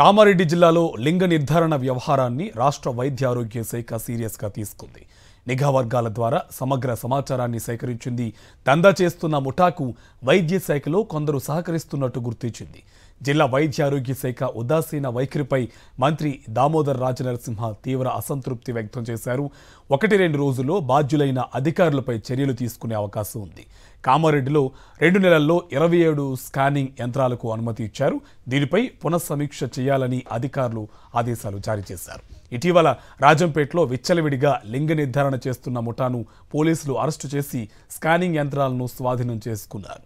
కామారెడ్డి జిల్లాలో లింగ నిర్ధారణ వ్యవహారాన్ని రాష్ట్ర వైద్య ఆరోగ్య శాఖ సీరియస్గా తీసుకుంది నిఘా వర్గాల ద్వారా సమగ్ర సమాచారాన్ని సేకరించింది దందా చేస్తున్న ముఠాకు వైద్య శాఖలో కొందరు సహకరిస్తున్నట్టు గుర్తించింది జిల్లా వైద్య ఆరోగ్య శాఖ ఉదాసీన వైఖరిపై మంత్రి దామోదర్ రాజనరసింహ తీవ్ర అసంతృప్తి వ్యక్తం చేశారు ఒకటి రెండు రోజుల్లో బాధ్యులైన అధికారులపై చర్యలు తీసుకునే అవకాశం ఉంది కామారెడ్డిలో రెండు నెలల్లో ఇరవై ఏడు స్కానింగ్ యంత్రాలకు అనుమతి ఇచ్చారు దీనిపై పునఃసమీక్ష చేయాలని అధికారులు ఆదేశాలు జారీ చేశారు ఇటీవల రాజంపేటలో విచ్చలవిడిగా లింగ నిర్ధారణ చేస్తున్న ముఠాను పోలీసులు అరెస్టు చేసి స్కానింగ్ యంత్రాలను స్వాధీనం చేసుకున్నారు